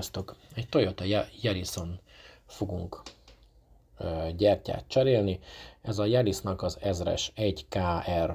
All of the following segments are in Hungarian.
Sziasztok! Egy Toyota Yarison fogunk gyertyát cserélni. Ez a Yarisnak az 1000-es 1KR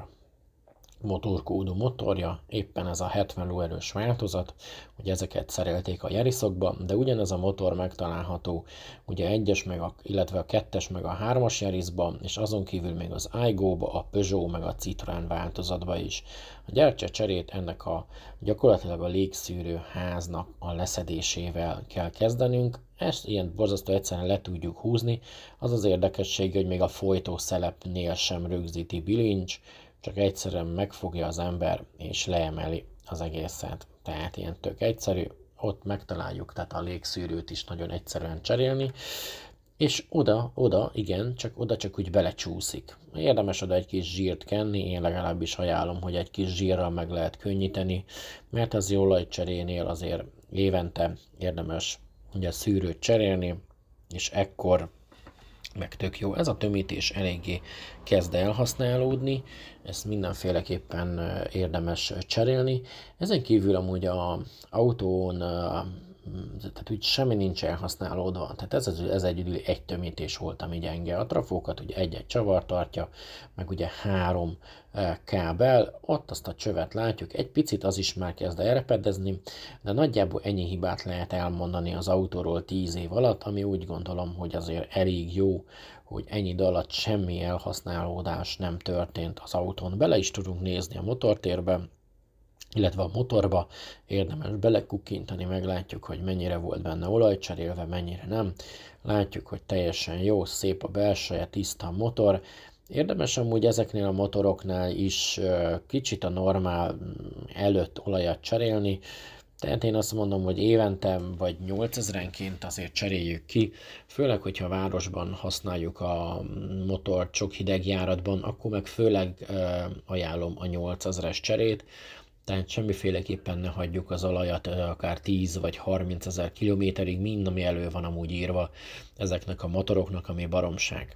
motorkódú motorja, éppen ez a 70 lóerős változat, hogy ezeket szerelték a jeriszokba, de ugyanez a motor megtalálható ugye egyes, meg a, illetve a kettes, meg a hármas jeriszba, és azon kívül még az Aigo-ba, a Peugeot, meg a Citroen változatba is. A gyertya cserét ennek a gyakorlatilag a légszűrő háznak a leszedésével kell kezdenünk, ezt ilyen borzasztó egyszerűen le tudjuk húzni, az az érdekessége, hogy még a folytó szelepnél sem rögzíti bilincs, csak egyszerűen megfogja az ember és leemeli az egészet. Tehát ilyen tök egyszerű, ott megtaláljuk, tehát a légszűrőt is nagyon egyszerűen cserélni, és oda, oda, igen, csak oda csak úgy belecsúszik. Érdemes oda egy kis zsírt kenni, én legalábbis ajánlom, hogy egy kis zsírral meg lehet könnyíteni, mert az jó cserénél azért évente érdemes ugye szűrőt cserélni, és ekkor meg tök jó. Ez a tömítés eléggé kezd elhasználódni, ezt mindenféleképpen érdemes cserélni. Ezen kívül amúgy a autón tehát úgy semmi nincs elhasználódva. Tehát ez, az, ez egy, egy tömítés volt, ami gyenge. A trafókat ugye egy-egy csavar tartja, meg ugye három e, kábel, ott azt a csövet látjuk, egy picit az is már kezd elrepedezni, de nagyjából ennyi hibát lehet elmondani az autóról 10 év alatt, ami úgy gondolom, hogy azért elég jó, hogy ennyi idő alatt semmi elhasználódás nem történt az autón. Bele is tudunk nézni a motortérbe, illetve a motorba érdemes belekukkintani, meglátjuk, hogy mennyire volt benne olaj cserélve, mennyire nem. Látjuk, hogy teljesen jó, szép a belseje, tiszta a motor. Érdemes amúgy ezeknél a motoroknál is kicsit a normál mm, előtt olajat cserélni, tehát én azt mondom, hogy évente vagy 8000-enként azért cseréljük ki, főleg, hogyha városban használjuk a mm, motor sok hideg járatban, akkor meg főleg ajánlom a 8000-es cserét, tehát semmiféleképpen ne hagyjuk az olajat akár 10 vagy 30 ezer kilométerig, mind ami elő van amúgy írva ezeknek a motoroknak, ami baromság.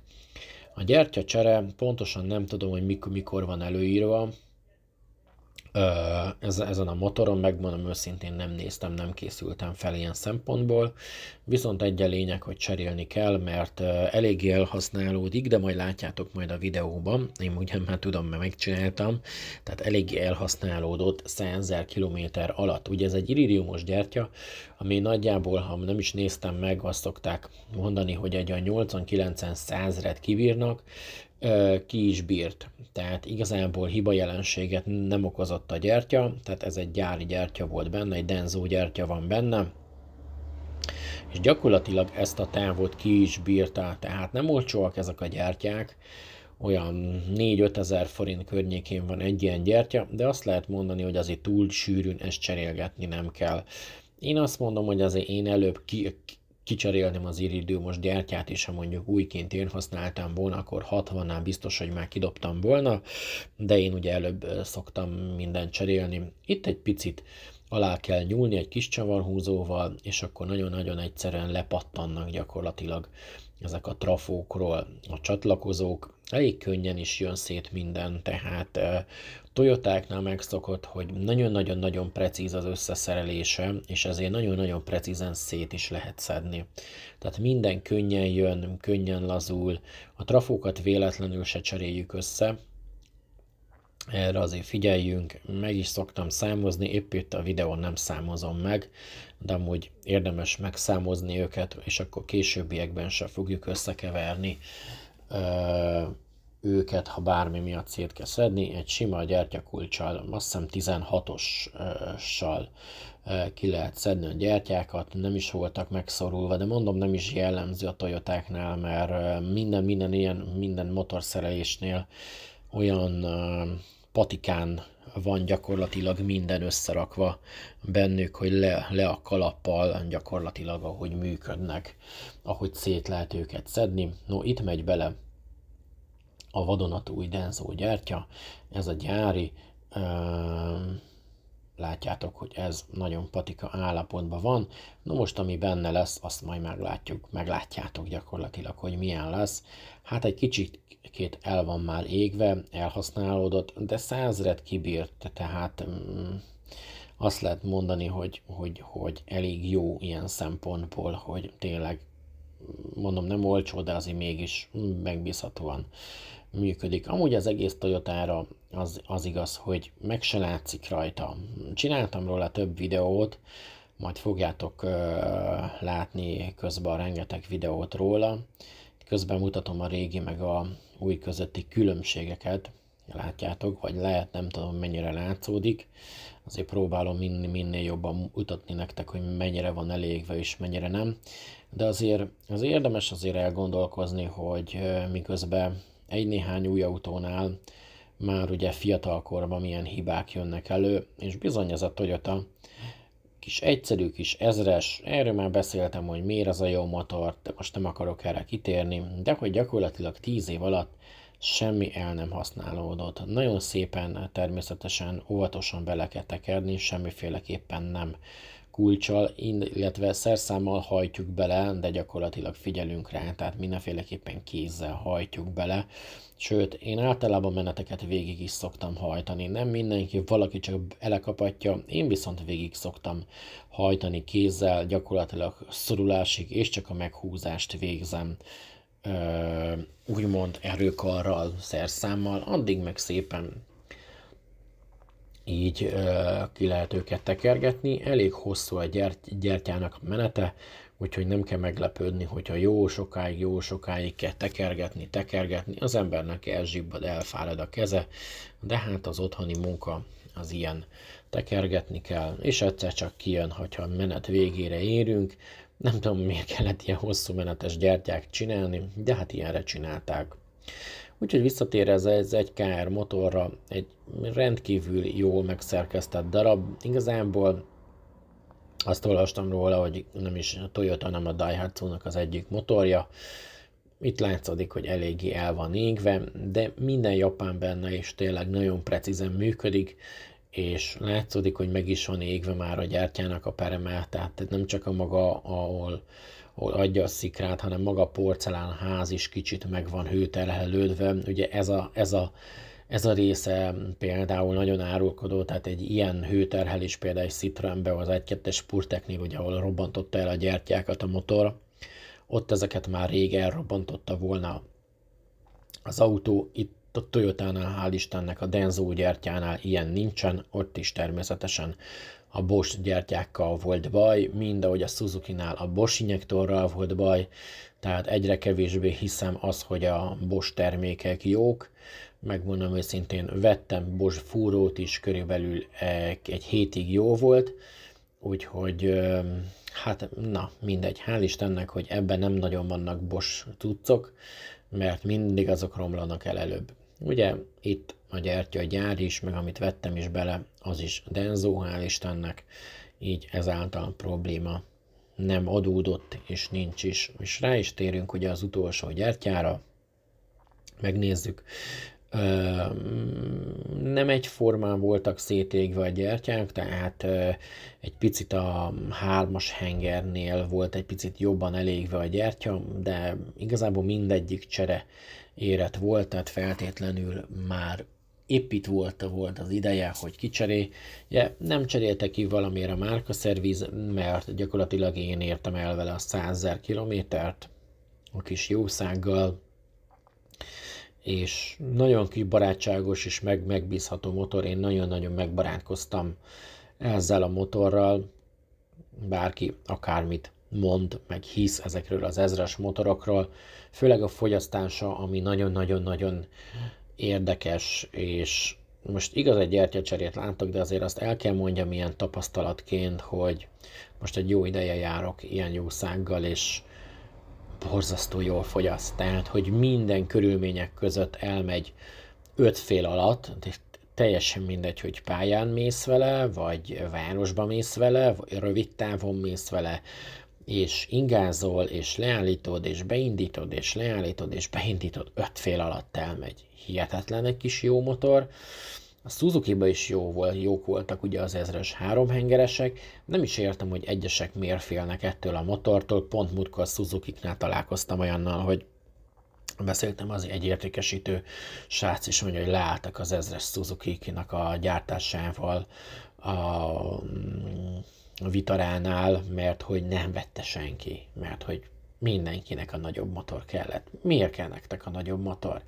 A gyertya csere pontosan nem tudom, hogy mikor, mikor van előírva, ezen a motoron, megmondom őszintén nem néztem, nem készültem fel ilyen szempontból, viszont egy a lényeg, hogy cserélni kell, mert eléggé elhasználódik, de majd látjátok majd a videóban, én ugye már tudom, mert megcsináltam, tehát eléggé elhasználódott 100 km alatt. Ugye ez egy iridiumos gyertya, ami nagyjából, ha nem is néztem meg, azt szokták mondani, hogy egy a 80-90 százret kivírnak, ki is bírt. Tehát igazából hiba jelenséget nem okozott a gyertya, tehát ez egy gyári gyertya volt benne, egy denzó gyertya van benne, és gyakorlatilag ezt a távot ki is bírta, tehát nem olcsóak ezek a gyertyák, olyan 4-5 ezer forint környékén van egy ilyen gyertya, de azt lehet mondani, hogy azért túl sűrűn ezt cserélgetni nem kell. Én azt mondom, hogy azért én előbb ki, kicserélném az most gyertyát, és ha mondjuk újként én használtam volna, akkor 60-nál biztos, hogy már kidobtam volna, de én ugye előbb szoktam mindent cserélni. Itt egy picit alá kell nyúlni egy kis csavarhúzóval, és akkor nagyon-nagyon egyszerűen lepattannak gyakorlatilag ezek a trafókról a csatlakozók, elég könnyen is jön szét minden, tehát Toyotáknál megszokott, hogy nagyon-nagyon-nagyon precíz az összeszerelése, és ezért nagyon-nagyon precízen szét is lehet szedni. Tehát minden könnyen jön, könnyen lazul, a trafókat véletlenül se cseréljük össze, erre azért figyeljünk, meg is szoktam számozni, épp itt a videón nem számozom meg, de amúgy érdemes megszámozni őket, és akkor későbbiekben se fogjuk összekeverni ö, őket, ha bármi miatt szét kell szedni. Egy sima gyertyakulcsal, azt hiszem 16-ossal ki lehet szedni a gyertyákat, nem is voltak megszorulva, de mondom, nem is jellemző a Toyotáknál, mert minden, minden ilyen, minden motorszerelésnél olyan patikán van gyakorlatilag minden összerakva bennük, hogy le, le a kalappal gyakorlatilag, ahogy működnek, ahogy szét lehet őket szedni. No, itt megy bele a vadonatúj denzó gyertya, ez a gyári, Látjátok, hogy ez nagyon patika állapotban van. Na most, ami benne lesz, azt majd meglátjuk, meglátjátok gyakorlatilag, hogy milyen lesz. Hát egy kicsit két el van már égve, elhasználódott, de százred kibírt, tehát mm, azt lehet mondani, hogy, hogy, hogy elég jó ilyen szempontból, hogy tényleg mm, mondom nem olcsó, de azért mégis mm, megbízhatóan működik. Amúgy az egész toyota az, az igaz, hogy meg se látszik rajta. Csináltam róla több videót, majd fogjátok ö, látni közben rengeteg videót róla. Közben mutatom a régi meg a új közötti különbségeket, látjátok, vagy lehet, nem tudom mennyire látszódik. Azért próbálom min- minél jobban mutatni nektek, hogy mennyire van elégve és mennyire nem. De azért, az érdemes azért elgondolkozni, hogy miközben egy-néhány új autónál már ugye fiatalkorban milyen hibák jönnek elő, és bizony ez a Toyota kis egyszerű kis ezres, erről már beszéltem, hogy miért az a jó motor, de most nem akarok erre kitérni, de hogy gyakorlatilag 10 év alatt semmi el nem használódott. Nagyon szépen, természetesen óvatosan bele kell tekerni, semmiféleképpen nem kulcsal, illetve szerszámmal hajtjuk bele, de gyakorlatilag figyelünk rá, tehát mindenféleképpen kézzel hajtjuk bele. Sőt, én általában meneteket végig is szoktam hajtani, nem mindenki, valaki csak elekapatja, én viszont végig szoktam hajtani kézzel, gyakorlatilag szorulásig, és csak a meghúzást végzem úgymond erőkarral, szerszámmal, addig meg szépen így ki lehet őket tekergetni. Elég hosszú a gyert, gyertyának a menete, úgyhogy nem kell meglepődni, hogyha jó sokáig, jó sokáig kell tekergetni, tekergetni, az embernek elzsibbad, elfárad a keze, de hát az otthoni munka az ilyen tekergetni kell, és egyszer csak kijön, hogyha a menet végére érünk, nem tudom miért kellett ilyen hosszú menetes gyertyák csinálni, de hát ilyenre csinálták. Úgyhogy visszatér ez az 1KR motorra egy rendkívül jól megszerkesztett darab. Igazából azt olvastam róla, hogy nem is a Toyota, hanem a daihatsu az egyik motorja. Itt látszódik, hogy eléggé el van égve, de minden japán benne is tényleg nagyon precízen működik, és látszódik, hogy meg is van égve már a gyártjának a pereme, tehát nem csak a maga, ahol adja a szikrát, hanem maga a porcelán ház is kicsit meg van hőterhelődve. Ugye ez a, ez a ez a része például nagyon árulkodó, tehát egy ilyen hőterhelés például egy Citroenbe, az 1-2-es ugye, ahol robbantotta el a gyertyákat a motor, ott ezeket már rég elrobbantotta volna az autó, itt a Toyota-nál, hál' Istennek, a Denso gyertyánál ilyen nincsen, ott is természetesen a Bosch gyertyákkal volt baj, mind ahogy a Suzuki-nál a Bosch injektorral volt baj, tehát egyre kevésbé hiszem az, hogy a Bosch termékek jók. Megmondom őszintén, vettem Bosch fúrót is, körülbelül e, egy hétig jó volt, úgyhogy hát na, mindegy, hál' Istennek, hogy ebben nem nagyon vannak Bosch tudcok, mert mindig azok romlanak el előbb. Ugye itt a gyertya a gyár is, meg amit vettem is bele, az is denzó, hál' Istennek, így ezáltal probléma nem adódott, és nincs is. És rá is térünk ugye az utolsó gyertyára, megnézzük. Ö, nem egyformán voltak szétégve a gyertyák, tehát ö, egy picit a hármas hengernél volt egy picit jobban elégve a gyertya, de igazából mindegyik csere érett volt, tehát feltétlenül már épp itt volt, volt az ideje, hogy kicserélje. Nem cserélte ki valamire a szerviz, mert gyakorlatilag én értem el vele a 100 kilométert a kis jószággal, és nagyon kis barátságos és meg megbízható motor. Én nagyon-nagyon megbarátkoztam ezzel a motorral. Bárki akármit mond, meg hisz ezekről az ezres motorokról, főleg a fogyasztása, ami nagyon-nagyon-nagyon érdekes, és most igaz egy gyertyacserét látok, de azért azt el kell mondjam ilyen tapasztalatként, hogy most egy jó ideje járok ilyen jószággal, és borzasztó jól fogyaszt. Tehát, hogy minden körülmények között elmegy öt fél alatt, de teljesen mindegy, hogy pályán mész vele, vagy városba mész vele, vagy rövid távon mész vele, és ingázol, és leállítod, és beindítod, és leállítod, és beindítod, öt fél alatt elmegy. Hihetetlen egy kis jó motor. A suzuki is jó volt, jók voltak ugye az ezres háromhengeresek, nem is értem, hogy egyesek miért félnek ettől a motortól, pont múltkor suzuki találkoztam olyannal, hogy beszéltem, az egy értékesítő srác is mondja, hogy leálltak az ezres suzuki a gyártásával a mm, vitaránál, mert hogy nem vette senki, mert hogy mindenkinek a nagyobb motor kellett. Miért kell nektek a nagyobb motor?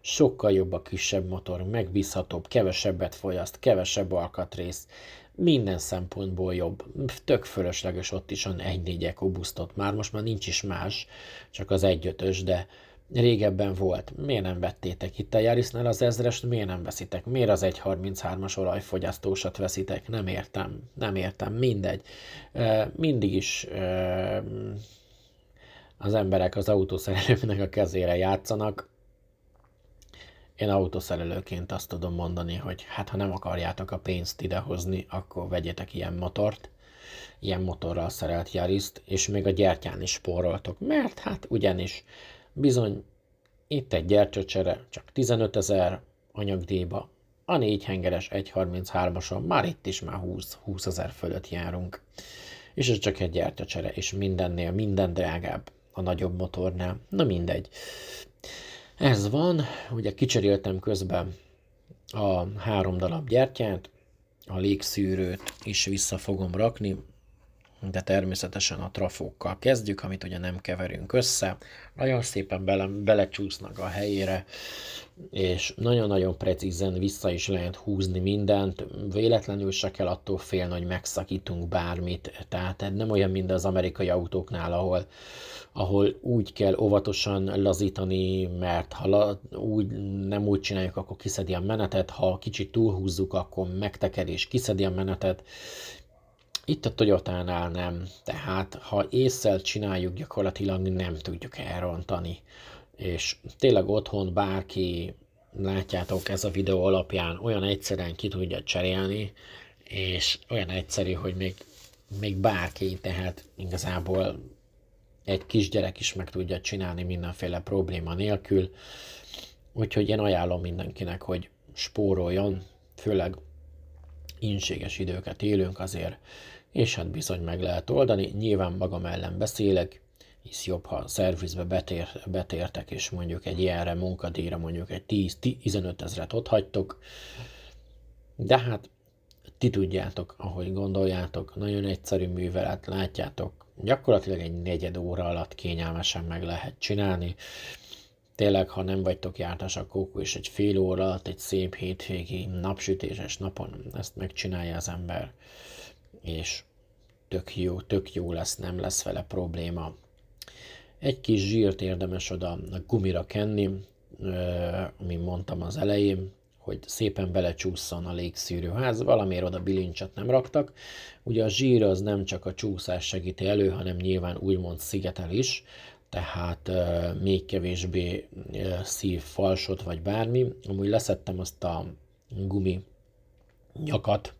Sokkal jobb a kisebb motor, megbízhatóbb, kevesebbet fogyaszt, kevesebb alkatrész, minden szempontból jobb. Tök fölösleges ott is a 1.4 EcoBoostot már, most már nincs is más, csak az 1.5-ös, de régebben volt. Miért nem vettétek? Itt a Jarisnál az ezrest miért nem veszitek? Miért az 1.33-as olajfogyasztósat veszitek? Nem értem. Nem értem. Mindegy. Mindig is az emberek az autószerelőknek a kezére játszanak. Én autószerelőként azt tudom mondani, hogy hát ha nem akarjátok a pénzt idehozni, akkor vegyetek ilyen motort ilyen motorral szerelt Jariszt, és még a gyertyán is spóroltok, mert hát ugyanis Bizony, itt egy gyertyacsere, csak 15 ezer anyagdíjba, a négy hengeres 1.33-ason már itt is már 20, 20 ezer fölött járunk. És ez csak egy gyertyacsere, és mindennél minden drágább a nagyobb motornál. Na mindegy. Ez van, ugye kicseréltem közben a három darab gyertyát, a légszűrőt is vissza fogom rakni, de természetesen a trafókkal kezdjük, amit ugye nem keverünk össze. Nagyon szépen bele, belecsúsznak a helyére, és nagyon-nagyon precízen vissza is lehet húzni mindent. Véletlenül se kell attól félni, hogy megszakítunk bármit. Tehát nem olyan, mint az amerikai autóknál, ahol, ahol úgy kell óvatosan lazítani, mert ha la, úgy, nem úgy csináljuk, akkor kiszedi a menetet, ha kicsit túlhúzzuk, akkor megteker és kiszedi a menetet itt a Toyotánál nem, tehát ha észre csináljuk, gyakorlatilag nem tudjuk elrontani. És tényleg otthon bárki, látjátok ez a videó alapján, olyan egyszerűen ki tudja cserélni, és olyan egyszerű, hogy még, még bárki, tehát igazából egy kisgyerek is meg tudja csinálni mindenféle probléma nélkül. Úgyhogy én ajánlom mindenkinek, hogy spóroljon, főleg inséges időket élünk, azért és hát bizony meg lehet oldani, nyilván magam ellen beszélek, hisz jobb, ha a szervizbe betér, betértek, és mondjuk egy ilyenre munkadíjra mondjuk egy 10-15 ezret ott hagytok, de hát ti tudjátok, ahogy gondoljátok, nagyon egyszerű művelet, látjátok, gyakorlatilag egy negyed óra alatt kényelmesen meg lehet csinálni. Tényleg, ha nem vagytok jártasak, kókó, és egy fél óra alatt, egy szép hétvégi napsütéses napon ezt megcsinálja az ember, és tök jó, tök jó lesz, nem lesz vele probléma. Egy kis zsírt érdemes oda a gumira kenni, mint mondtam az elején, hogy szépen belecsúszson a légszűrőház, valamiért oda bilincset nem raktak. Ugye a zsír az nem csak a csúszás segíti elő, hanem nyilván úgymond szigetel is, tehát euh, még kevésbé euh, szív falsot vagy bármi. Amúgy leszettem azt a gumi nyakat,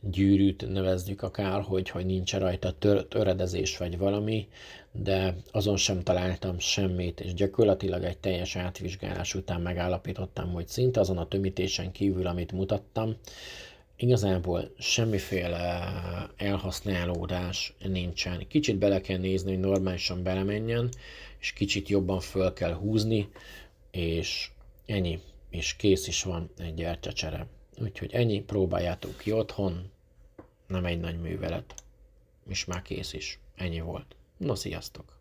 gyűrűt nevezzük akár, hogy, hogy nincs rajta tör, töredezés vagy valami, de azon sem találtam semmit, és gyakorlatilag egy teljes átvizsgálás után megállapítottam, hogy szinte azon a tömítésen kívül, amit mutattam, igazából semmiféle elhasználódás nincsen. Kicsit bele kell nézni, hogy normálisan belemenjen, és kicsit jobban föl kell húzni, és ennyi, és kész is van egy gyertyacsere. Úgyhogy ennyi, próbáljátok ki otthon, nem egy nagy művelet, és már kész is, ennyi volt. No, sziasztok!